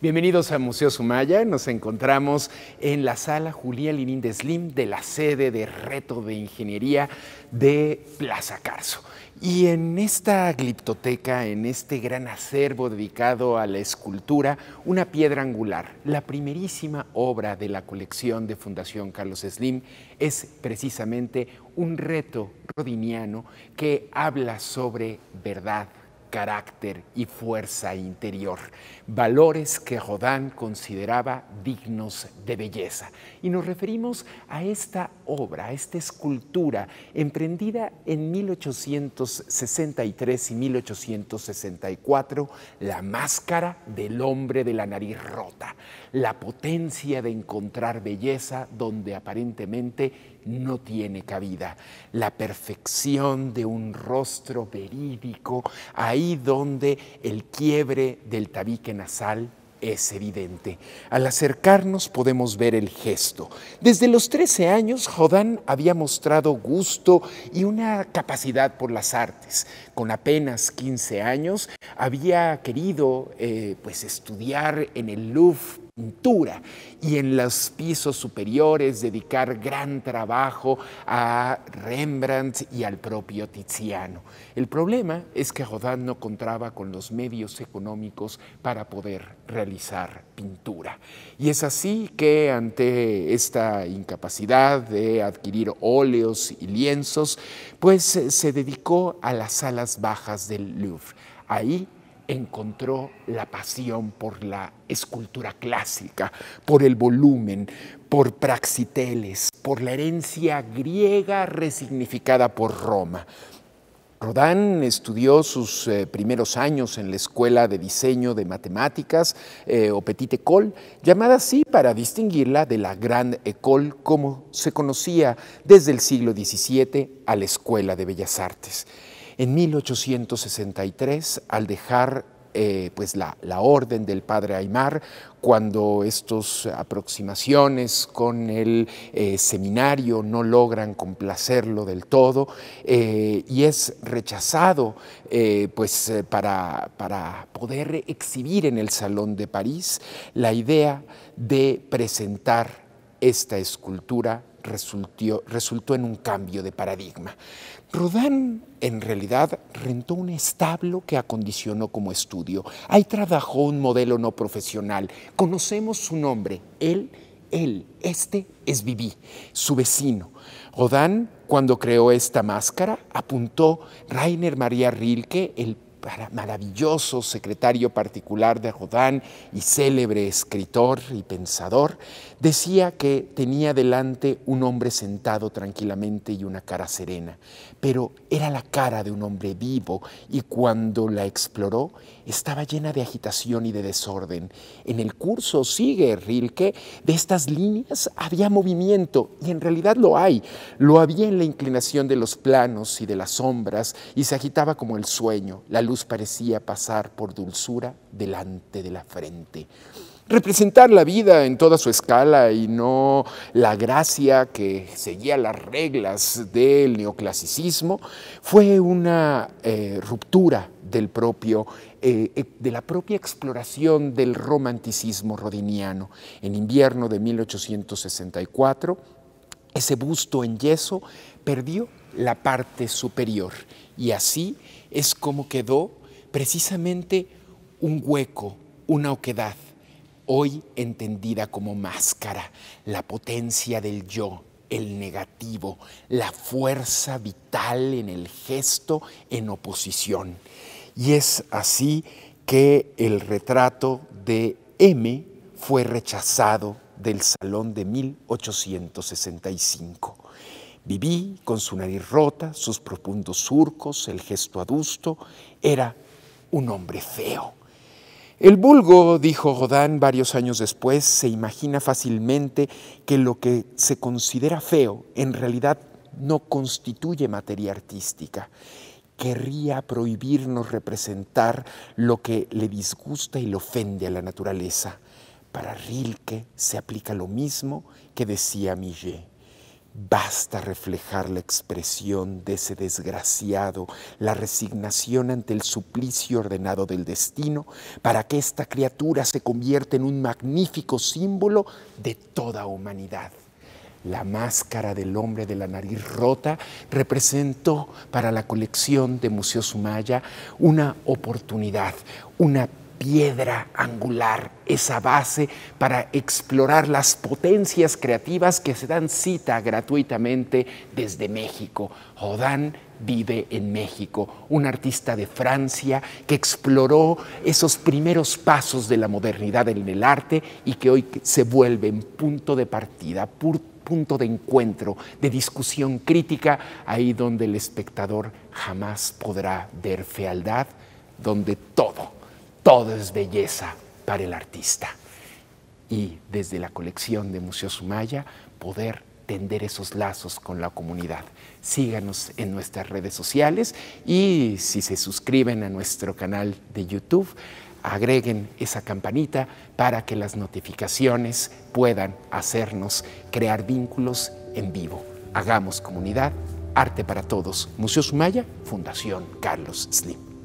Bienvenidos a Museo Sumaya. Nos encontramos en la sala Julia Linín de Slim de la sede de Reto de Ingeniería de Plaza Carso. Y en esta gliptoteca, en este gran acervo dedicado a la escultura, una piedra angular, la primerísima obra de la colección de Fundación Carlos Slim, es precisamente un reto rodiniano que habla sobre verdad, carácter y fuerza interior, valores que Rodán consideraba dignos de belleza. Y nos referimos a esta obra, a esta escultura, emprendida en 1863 y 1864, La máscara del hombre de la nariz rota, la potencia de encontrar belleza donde aparentemente no tiene cabida, la perfección de un rostro verídico, ahí donde el quiebre del tabique nasal es evidente. Al acercarnos podemos ver el gesto. Desde los 13 años, Jodán había mostrado gusto y una capacidad por las artes. Con apenas 15 años, había querido eh, pues, estudiar en el Louvre pintura y en los pisos superiores dedicar gran trabajo a Rembrandt y al propio Tiziano. El problema es que Rodin no contaba con los medios económicos para poder realizar pintura. Y es así que ante esta incapacidad de adquirir óleos y lienzos, pues eh, se dedicó a las salas bajas del Louvre. Ahí encontró la pasión por la escultura clásica, por el volumen, por Praxiteles, por la herencia griega resignificada por Roma. Rodán estudió sus eh, primeros años en la Escuela de Diseño de Matemáticas, eh, o Petite École, llamada así para distinguirla de la Grande École, como se conocía desde el siglo XVII a la Escuela de Bellas Artes. En 1863, al dejar eh, pues la, orden del padre Aymar, cuando estas aproximaciones con el eh, seminario no logran complacerlo del todo eh, y es rechazado pues, para, para poder exhibir en el Salón de París la idea de presentar esta escultura resultó en un cambio de paradigma. Rodán en realidad rentó un establo que acondicionó como estudio. Ahí trabajó un modelo no profesional. Conocemos su nombre, él, él, este es Viví, su vecino. Rodán, cuando creó esta máscara, apuntó Rainer María Rilke, el maravilloso secretario particular de Rodán y célebre escritor y pensador, decía que tenía delante un hombre sentado tranquilamente y una cara serena, pero era la cara de un hombre vivo y cuando la exploró estaba llena de agitación y de desorden. En el curso, sigue Rilke, de estas líneas había movimiento y en realidad lo hay. Lo había en la inclinación de los planos y de las sombras y se agitaba como el sueño. La luz parecía pasar por dulzura delante de la frente. Representar la vida en toda su escala y no la gracia que seguía las reglas del neoclasicismo fue una eh, ruptura del propio, eh, e, de la propia exploración del romanticismo rodiniano. En invierno de 1864, ese busto en yeso perdió la parte superior y así es como quedó precisamente un hueco, una oquedad, hoy entendida como máscara, la potencia del yo, el negativo, la fuerza vital en el gesto en oposición. Y es así que el retrato de M fue rechazado del Salón de 1865. Viví con su nariz rota, sus profundos surcos, el gesto adusto. Era un hombre feo. El vulgo, dijo Godán varios años después, se imagina fácilmente que lo que se considera feo en realidad no constituye materia artística. Querría prohibirnos representar lo que le disgusta y le ofende a la naturaleza. Para Rilke se aplica lo mismo que decía Millet. Basta reflejar la expresión de ese desgraciado, la resignación ante el suplicio ordenado del destino, para que esta criatura se convierta en un magnífico símbolo de toda humanidad. La máscara del hombre de la nariz rota representó para la colección de Museo Sumaya una oportunidad, una piedra angular, esa base para explorar las potencias creativas que se dan cita gratuitamente desde México. Jodán vive en México, un artista de Francia que exploró esos primeros pasos de la modernidad en el arte y que hoy se vuelve en punto de partida, punto de encuentro, de discusión crítica, ahí donde el espectador jamás podrá ver fealdad, donde todo todo es belleza para el artista. Y desde la colección de Museo Sumaya, poder tender esos lazos con la comunidad. Síganos en nuestras redes sociales y si se suscriben a nuestro canal de YouTube, agreguen esa campanita para que las notificaciones puedan hacernos crear vínculos en vivo. Hagamos comunidad, arte para todos. Museo Sumaya, Fundación Carlos Slim.